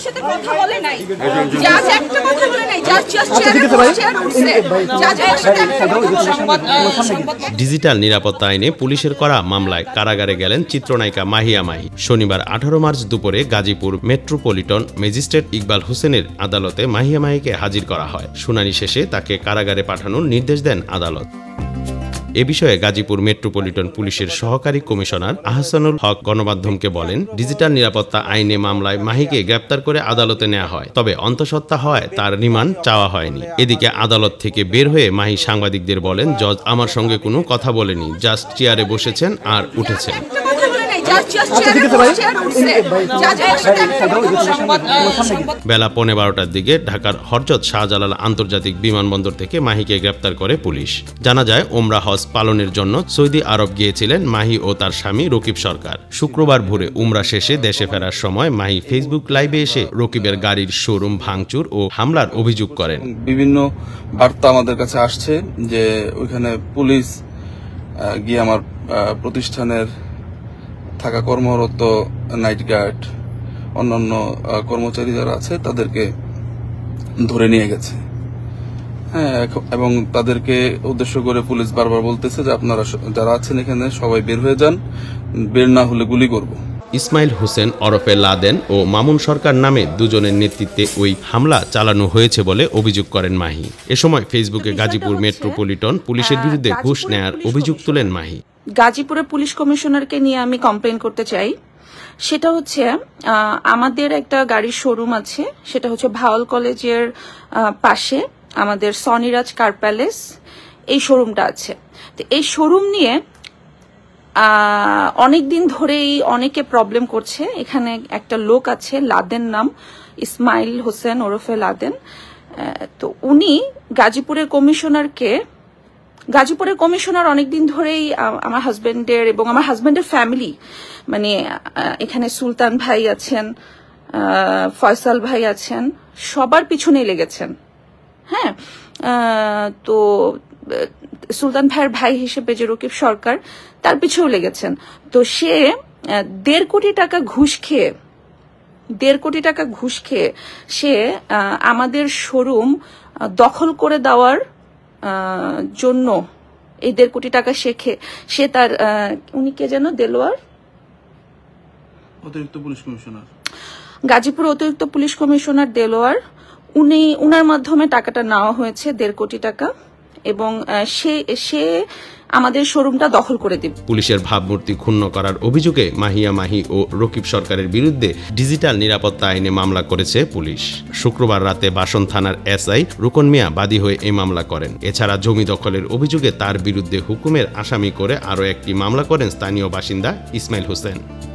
আচ্ছা, আচ্ছা, ডিজিটাল নিরাপত্তা আইনে পুলিশের করা মামলায় কারাগারে গেলেন চিত্রনায়িকা মাহিয়া মাহি শনিবার আঠারো মার্চ দুপুরে গাজীপুর মেট্রোপলিটন ম্যাজিস্ট্রেট ইকবাল হোসেনের আদালতে মাহিয়া মাহিকে হাজির করা হয় শুনানি শেষে তাকে কারাগারে পাঠানোর নির্দেশ দেন আদালত এ বিষয়ে গাজীপুর মেট্রোপলিটন পুলিশের সহকারী কমিশনার আহসানুল হক গণমাধ্যমকে বলেন ডিজিটাল নিরাপত্তা আইনে মামলায় মাহিকে গ্রেপ্তার করে আদালতে নেওয়া হয় তবে অন্তঃসত্ত্বা হয় তার রিমান্ড চাওয়া হয়নি এদিকে আদালত থেকে বের হয়ে মাহি সাংবাদিকদের বলেন জজ আমার সঙ্গে কোনো কথা বলেনি জাস্ট চেয়ারে বসেছেন আর উঠেছেন আচ্ছা, বেলা পৌনে বারোটার দিকে ঢাকার হরজত শাহজালাল আন্তর্জাতিক বিমানবন্দর থেকে মাহিকে গ্রেপ্তার করে পুলিশ জানা যায় ওমরা হজ পালনের জন্য সৌদি আরব গিয়েছিলেন মাহি ও তার স্বামী রকিব সরকার শুক্রবার ভোরে উমরা শেষে দেশে ফেরার সময় মাহি ফেসবুক লাইভে এসে রকিবের গাড়ির শোরুম ভাঙচুর ও হামলার অভিযোগ করেন বিভিন্ন বার্তা আমাদের কাছে আসছে যে ওইখানে পুলিশ গিয়ে আমার প্রতিষ্ঠানের থাকা কর্মরত নাইট গার্ড অন্যান্য কর্মচারী যারা আছে তাদেরকে ধরে নিয়ে গেছে হ্যাঁ এবং তাদেরকে উদ্দেশ্য করে পুলিশ বারবার বলতেছে যে আপনারা যারা আছেন এখানে সবাই বের হয়ে যান বের না হলে গুলি করব ইসমাইল হোসেন অরফে লাদেন ও মামুন সরকার নামে দুজনের নেতৃত্বে ওই হামলা চালানো হয়েছে বলে অভিযোগ করেন মাহি এ সময় ফেসবুকে গাজীপুর হ্যাঁ, মেট্রোপলিটন হ্যাঁ, পুলিশের বিরুদ্ধে ঘুষ নেয়ার অভিযোগ তুলেন মাহি গাজীপুরে পুলিশ কমিশনারকে নিয়ে আমি কমপ্লেন করতে চাই সেটা হচ্ছে আমাদের একটা গাড়ির শোরুম আছে সেটা হচ্ছে ভাওয়াল কলেজের পাশে আমাদের সনিরাজ কার প্যালেস এই শোরুমটা আছে তো এই শোরুম নিয়ে অনেক দিন ধরেই অনেকে প্রবলেম করছে এখানে একটা লোক আছে লাদেন নাম ইসমাইল হোসেন ওরফে লাদেন তো উনি গাজীপুরের কমিশনারকে গাজীপুরের কমিশনার অনেকদিন ধরেই আমার হাজব্যান্ডের এবং আমার হাজব্যান্ডের ফ্যামিলি মানে এখানে সুলতান ভাই আছেন ফয়সাল ভাই আছেন সবার পিছনেই লেগেছেন হ্যাঁ তো সুলতান ভাইয়ের ভাই হিসেবে যে রকিব সরকার তার পিছেও লেগেছেন তো সে দেড় কোটি টাকা ঘুষ খেয়ে দেড় কোটি টাকা ঘুষ খেয়ে সে আমাদের শোরুম দখল করে দেওয়ার জন্য এই দেড় কোটি টাকা শেখে সে তার উনি কে যেন দেলোয়ার অতিরিক্ত পুলিশ কমিশনার গাজীপুর অতিরিক্ত পুলিশ কমিশনার দেলোয়ার উনি উনার মাধ্যমে টাকাটা নেওয়া হয়েছে দেড় কোটি টাকা এবং সে সে আমাদের শোরুমটা দখল করে দেবে পুলিশের ভাবমূর্তি ক্ষুণ্ণ করার অভিযোগে মাহিয়া মাহি ও রকিব সরকারের বিরুদ্ধে ডিজিটাল নিরাপত্তা আইনে মামলা করেছে পুলিশ শুক্রবার রাতে বাসন থানার এসআই রুকন মিয়া বাদী হয়ে এই মামলা করেন এছাড়া জমি দখলের অভিযোগে তার বিরুদ্ধে হুকুমের আসামি করে আরও একটি মামলা করেন স্থানীয় বাসিন্দা ইসমাইল হোসেন